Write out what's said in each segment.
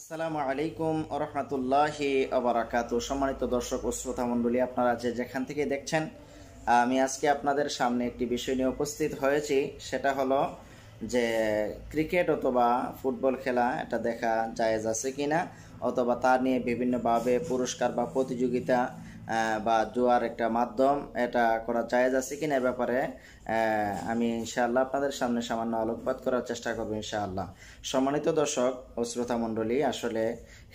আসসালামু আলাইকুম রহমতুল্লাহি আবরাকাত সম্মানিত দর্শক ও শ্রোতা মণ্ডলী আপনারা যে যেখান থেকে দেখছেন আমি আজকে আপনাদের সামনে একটি বিষয় নিয়ে উপস্থিত হয়েছি সেটা হলো যে ক্রিকেট অথবা ফুটবল খেলা এটা দেখা জায়েজ আছে কিনা অথবা তা নিয়ে বিভিন্নভাবে পুরস্কার বা প্রতিযোগিতা বা জোয়ার একটা মাধ্যম এটা করা জায়েজ আছে কিনা ব্যাপারে আমি ইনশাআল্লাহ আপনাদের সামনে সামান্য আলোকপাত করার চেষ্টা করব ইনশাআল্লাহ সম্মানিত দর্শক ও শ্রোতা মণ্ডলী আসলে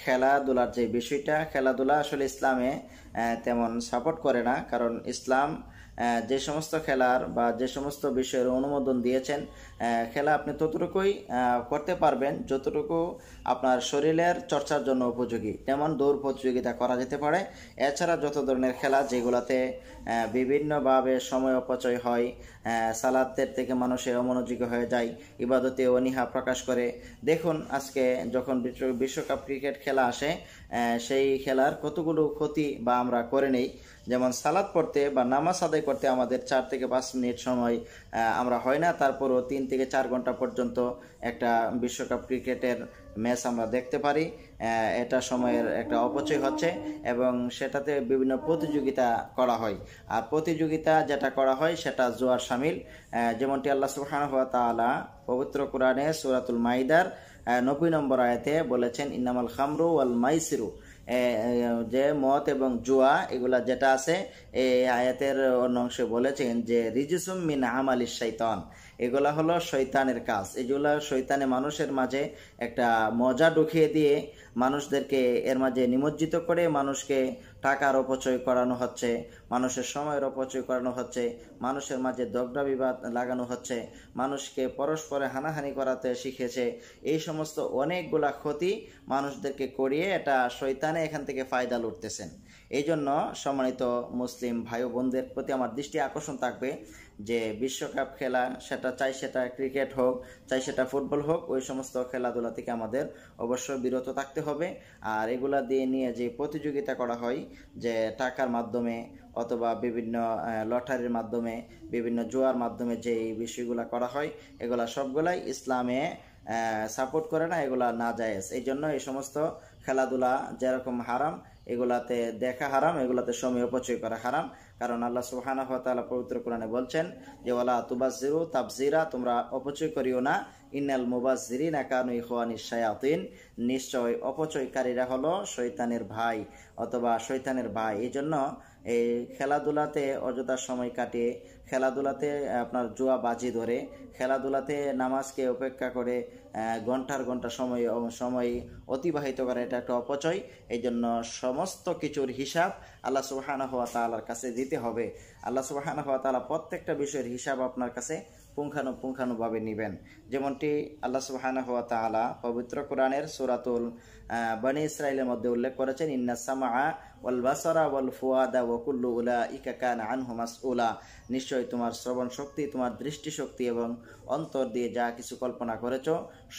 খেলাধুলার যে বিষয়টা খেলাধুলা আসলে ইসলামে তেমন সাপোর্ট করে না কারণ ইসলাম যে সমস্ত খেলার বা যে সমস্ত বিষয়ের অনুমোদন দিয়েছেন খেলা আপনি ততটুকুই করতে পারবেন যতটুকু আপনার শরীরের চর্চার জন্য উপযোগী যেমন দৌড় প্রতিযোগিতা করা যেতে পারে এছাড়া যত ধরনের খেলা যেগুলোতে বিভিন্নভাবে সময় অপচয় হয় সালাতের থেকে মানুষের অমনোযোগী হয়ে যায় ইবাদতে অনীহা প্রকাশ করে দেখুন আজকে যখন বিশ্বকাপ ক্রিকেট খেলা আসে সেই খেলার কতগুলো ক্ষতি বা আমরা করে নেই যেমন সালাদ পড়তে বা নামাজ আদায় করতে আমাদের চার থেকে পাঁচ মিনিট সময় আমরা হয় না তারপরও তিন থেকে চার ঘন্টা পর্যন্ত একটা বিশ্বকাপ ক্রিকেটের ম্যাচ আমরা দেখতে পারি এটা সময়ের একটা অপচয় হচ্ছে এবং সেটাতে বিভিন্ন প্রতিযোগিতা করা হয় আর প্রতিযোগিতা যেটা করা হয় সেটা জোয়ার সামিল যেমনটি আল্লাহ সুবহানাহু ওয়া তাআলা পবিত্র কোরআনে সুরাতুল মাইদার নব্বই নম্বর আয়তে বলেছেন ইনামাল খামরু আল মাইসিরু যে মত এবং জুয়া এগুলা যেটা আছে এই আয়াতের অন্য অংশে বলেছেন যে রিজুসুম মিন আলি শৈতান এগুলা হলো শৈতানের কাজ এগুলা শৈতানে মানুষের মাঝে একটা মজা ঢুকিয়ে দিয়ে মানুষদেরকে এর মাঝে নিমজ্জিত করে মানুষকে টাকার অপচয় করানো হচ্ছে মানুষের সময়ের অপচয় করানো হচ্ছে মানুষের মাঝে দগ্ধা বিবাদ লাগানো হচ্ছে মানুষকে পরস্পরে হানাহানি করাতে শিখেছে এই সমস্ত অনেকগুলা ক্ষতি মানুষদেরকে করিয়ে এটা শৈতানে এখান থেকে ফায়দা লুটতেছেন এই জন্য সম্মানিত মুসলিম ভাই বোনদের প্রতি আমার দৃষ্টি আকর্ষণ থাকবে যে বিশ্বকাপ খেলা সেটা চাই সেটা ক্রিকেট হোক চাই সেটা ফুটবল হোক ওই সমস্ত খেলাধুলা থেকে আমাদের অবশ্যই বিরত থাকতে হবে আর এগুলা দিয়ে নিয়ে যে প্রতিযোগিতা করা হয় যে টাকার মাধ্যমে অথবা বিভিন্ন লটারির মাধ্যমে বিভিন্ন জোয়ার মাধ্যমে যে এই বিষয়গুলো করা হয় এগুলা সবগুলাই ইসলামে সাপোর্ট করে না এগুলা না যায়স এই জন্য এই সমস্ত খেলাধুলা যেরকম হারাম এগুলাতে দেখা হারাম এগুলাতে সময় অপচয় করা হারাম কারণ আল্লাহ সুহানা হাতালা পবিত্র কোরআনে বলছেন যে ওলা তুবাজিরু তাবজিরা তোমরা অপচয় করিও না ইনাল মুবাজিরিন আকানু ইহওয়ানি শায়াতিন নিশ্চয় অপচয়কারীরা হলো শৈতানের ভাই অথবা শৈতানের ভাই এই জন্য এই খেলাধুলাতে অযথা সময় কাটে খেলাধুলাতে আপনার জুয়া বাজি ধরে খেলাধুলাতে নামাজকে উপেক্ষা করে ঘন্টার ঘন্টা সময় সময় অতিবাহিত করা এটা একটা অপচয় এই জন্য সমস্ত কিছুর হিসাব আল্লাহ সুবাহানা হওয়া তালার কাছে দিতে হবে আল্লাহ সুবাহানা হওয়া তালা প্রত্যেকটা বিষয়ের হিসাব আপনার কাছে পুঙ্খানুপুঙ্খানুভাবে নেবেন যেমনটি আল্লাহ সুবাহানা হওয়া তালা পবিত্র কোরআনের সুরাতুল বনে ইসরায়েলের মধ্যে উল্লেখ করেছেন ইন্নাসামা ওয়াল বাসারা ওয়াল ফুয়াদা ওয়াকুল্লু উলা ইকাকান নিশ্চয় তোমার শ্রবণ শক্তি তোমার দৃষ্টিশক্তি এবং অন্তর দিয়ে যা কিছু কল্পনা করেছ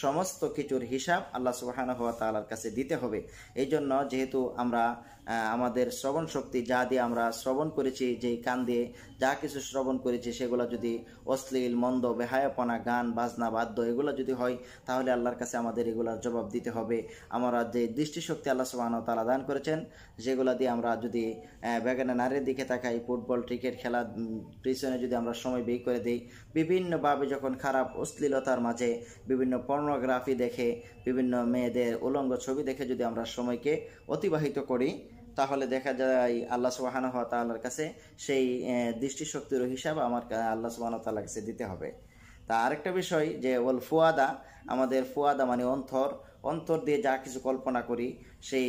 সমস্ত কিছুর হিসাব আল্লাহ সুবাহান হওয়া তালার কাছে দিতে হবে এই জন্য যেহেতু আমরা আমাদের শ্রবণ শক্তি যা দিয়ে আমরা শ্রবণ করেছি যেই কান দিয়ে যা কিছু শ্রবণ করেছি সেগুলো যদি অশ্লীল মন্দ বেহায়াপনা গান বাজনা বাদ্য এগুলো যদি হয় তাহলে আল্লাহর কাছে আমাদের এগুলোর জবাব দিতে হবে আমরা যে দৃষ্টিশক্তি আল্লাহ সুবাহান তালা দান করেছেন যেগুলো খেলাধুলা দিয়ে আমরা যদি বেগানা নারীর দিকে তাকাই ফুটবল ক্রিকেট খেলা পিছনে যদি আমরা সময় ব্যয় করে দিই বিভিন্নভাবে যখন খারাপ অশ্লীলতার মাঝে বিভিন্ন পর্নোগ্রাফি দেখে বিভিন্ন মেয়েদের উলঙ্গ ছবি দেখে যদি আমরা সময়কে অতিবাহিত করি তাহলে দেখা যায় আল্লাহ সুবাহান তাল্লার কাছে সেই দৃষ্টিশক্তির হিসাব আমার আল্লাহ সুবাহান তাল্লার কাছে দিতে হবে তা আরেকটা বিষয় যে ওল ফুয়াদা আমাদের ফুয়াদা মানে অন্তর অন্তর দিয়ে যা কিছু কল্পনা করি সেই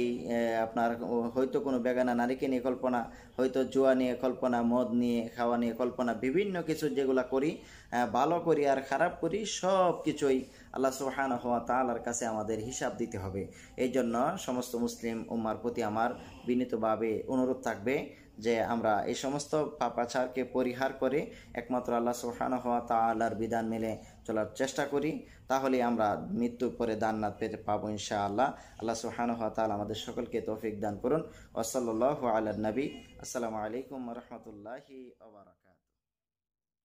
আপনার হয়তো কোনো বেগানা নারীকে নিয়ে কল্পনা হয়তো জুয়া নিয়ে কল্পনা মদ নিয়ে খাওয়া নিয়ে কল্পনা বিভিন্ন কিছু যেগুলো করি ভালো করি আর খারাপ করি সব কিছুই আল্লাহ সুহান হওয়া তালার কাছে আমাদের হিসাব দিতে হবে এই জন্য সমস্ত মুসলিম উম্মার প্রতি আমার বিনীতভাবে অনুরোধ থাকবে যে আমরা এই সমস্ত পাপাচারকে পরিহার করে একমাত্র আল্লাহ সুহান হওয়া তা আল্লাহর বিধান মেলে চলার চেষ্টা করি তাহলে আমরা মৃত্যুর পরে দান্নাত পেতে পাবো ইনশা আল্লাহ আল্লাহ সুহান হওয়া তাল আমাদের সকলকে তৌফিক দান করুন ওসল্লাহ আল্লাহ নবী আসসালামু আলাইকুম রহমতুল্লাহি